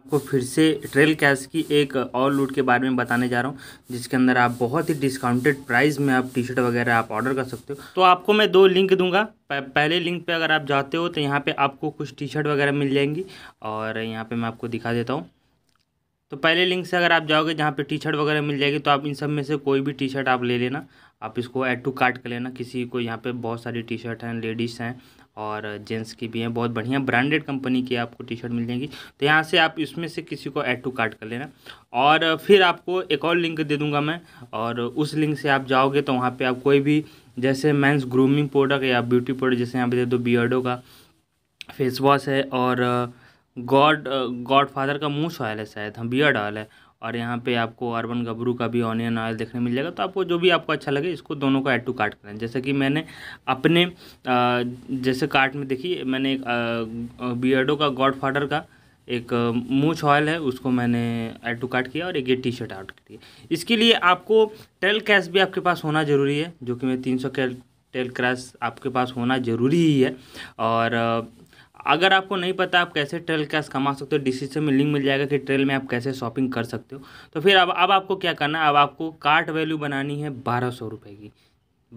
आपको फिर से ट्रेल कैश की एक और लूट के बारे में बताने जा रहा हूँ जिसके अंदर आप बहुत ही डिस्काउंटेड प्राइस में आप टी शर्ट वगैरह आप ऑर्डर कर सकते हो तो आपको मैं दो लिंक दूंगा पहले लिंक पे अगर आप जाते हो तो यहाँ पे आपको कुछ टी शर्ट वगैरह मिल जाएंगी और यहाँ पे मैं आपको दिखा देता हूँ तो पहले लिंक से अगर आप जाओगे जहाँ पे टी शर्ट वगैरह मिल जाएगी तो आप इन सब में से कोई भी टी शर्ट आप ले लेना आप इसको ऐड टू कार्ट कर लेना किसी को यहाँ पे बहुत सारी टी शर्ट हैं लेडीज़ हैं और जेंट्स की भी हैं बहुत बढ़िया ब्रांडेड कंपनी की आपको टी शर्ट मिल जाएगी तो यहाँ से आप इसमें से किसी को ऐड टू कार्ट कर लेना और फिर आपको एक और लिंक दे दूँगा मैं और उस लिंक से आप जाओगे तो वहाँ पर आप कोई भी जैसे मैंस ग्रूमिंग प्रोडक्ट या ब्यूटी प्रोडक्ट जैसे यहाँ पे दे दो बियर्डो का फेस वॉश है और गॉड गॉड फादर का मूस ऑयल है शायद हम हाँ, बियर्ड ऑयल है और यहाँ पे आपको अर्बन गबरू का भी ऑनियन ऑयल देखने मिल जाएगा तो आपको जो भी आपको अच्छा लगे इसको दोनों का ऐड टू कार्ट करें जैसे कि मैंने अपने जैसे कार्ट में देखी मैंने एक बियर्डो का गॉड फादर का एक मूछ ऑयल है उसको मैंने ऐड टू कार्ट किया और एक ये टी शर्ट आउट करी इसके लिए आपको टेल कैश भी आपके पास होना ज़रूरी है जो कि मैं तीन सौ टेल क्रैश आपके पास होना ज़रूरी ही है और अगर आपको नहीं पता आप कैसे ट्रेल कैश कमा सकते हो डिस्क्रिप्शन में लिंक मिल जाएगा कि ट्रेल में आप कैसे शॉपिंग कर सकते हो तो फिर अब अब आपको क्या करना है अब आपको कार्ट वैल्यू बनानी है बारह सौ रुपये की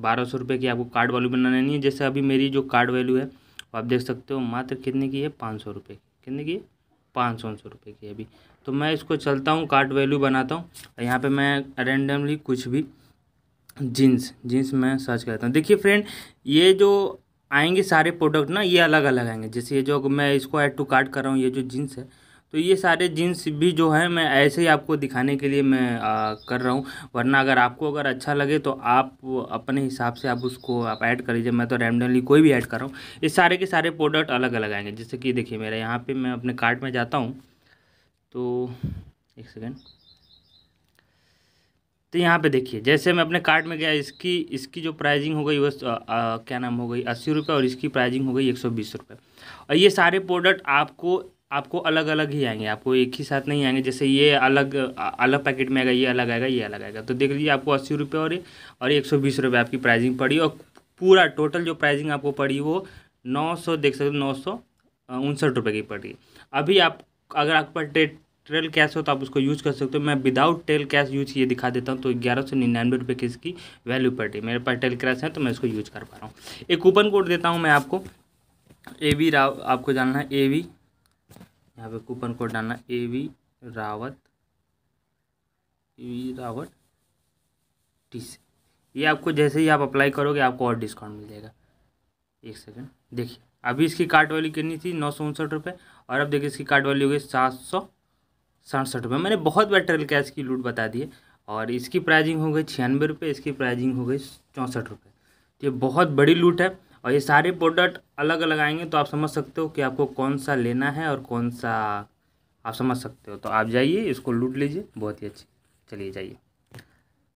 बारह सौ रुपये की आपको कार्ड वैल्यू बनानी है जैसे अभी मेरी जो कार्ड वैल्यू है वो आप देख सकते हो मात्र कितने की है पाँच सौ रुपये कितने की है पाँच सौ सौ रुपये की अभी तो मैं इसको चलता हूँ कार्ट वैल्यू बनाता हूँ और यहाँ पर मैं रेंडमली कुछ भी जीन्स जीन्स मैं सर्च करता हूँ देखिए फ्रेंड ये जो आएंगे सारे प्रोडक्ट ना ये अलग अलग आएंगे जैसे ये जो मैं इसको ऐड टू कार्ट कर रहा हूँ ये जो जीन्स है तो ये सारे जीन्स भी जो है मैं ऐसे ही आपको दिखाने के लिए मैं आ, कर रहा हूँ वरना अगर आपको अगर अच्छा लगे तो आप अपने हिसाब से आप उसको आप ऐड कर लीजिए मैं तो रैंडमली कोई भी ऐड कर रहा हूँ ये सारे के सारे प्रोडक्ट अलग अलग आएंगे जैसे कि देखिए मेरा यहाँ पे मैं अपने कार्ट में जाता हूँ तो एक सेकेंड तो यहाँ पे देखिए जैसे मैं अपने कार्ड में गया इसकी इसकी जो प्राइजिंग हो गई वो क्या नाम हो गई अस्सी रुपये और इसकी प्राइजिंग हो गई एक सौ बीस रुपये और ये सारे प्रोडक्ट आपको आपको अलग अलग ही आएंगे आपको एक ही साथ नहीं आएंगे जैसे ये अलग अलग पैकेट में आएगा ये अलग आएगा ये अलग आएगा तो देख लीजिए आपको अस्सी रुपये और और एक सौ बीस रुपये आपकी प्राइजिंग पड़ी और पूरा टोटल जो प्राइजिंग आपको पड़ी वो नौ सौ देख सकते हो नौ सौ उनसठ रुपये की पड़ी अभी आप अगर आप पास ट्रेल कैश हो तो आप उसको यूज कर सकते हो मैं विदाउट टेल कैश यूज ये दिखा देता हूँ तो ग्यारह सौ निन्यानवे रुपये की इसकी वैल्यू पर मेरे पास टेल कैश है तो मैं इसको यूज कर पा रहा हूँ एक कूपन कोड देता हूँ मैं आपको ए वी राव आपको जानना है ए वी यहाँ पे कूपन कोड डालना है A V Rawat A V Rawat T C ये आपको जैसे ही आप अप्लाई करोगे आपको और डिस्काउंट मिल जाएगा एक सेकेंड देखिए अभी इसकी कार्ड वैल्यू कितनी थी नौ सौ उनसठ रुपये और अब देखिए इसकी कार्ड वैल्यू हो गई सात सौ सड़सठ रुपये मैंने बहुत बार ट्रेल कैश की लूट बता दी है और इसकी प्राइजिंग हो गई छियानवे रुपये इसकी प्राइजिंग हो गई चौंसठ रुपये तो ये बहुत बड़ी लूट है और ये सारे प्रोडक्ट अलग अलग आएंगे तो आप समझ सकते हो कि आपको कौन सा लेना है और कौन सा आप समझ सकते हो तो आप जाइए इसको लूट लीजिए बहुत ही अच्छी चलिए जाइए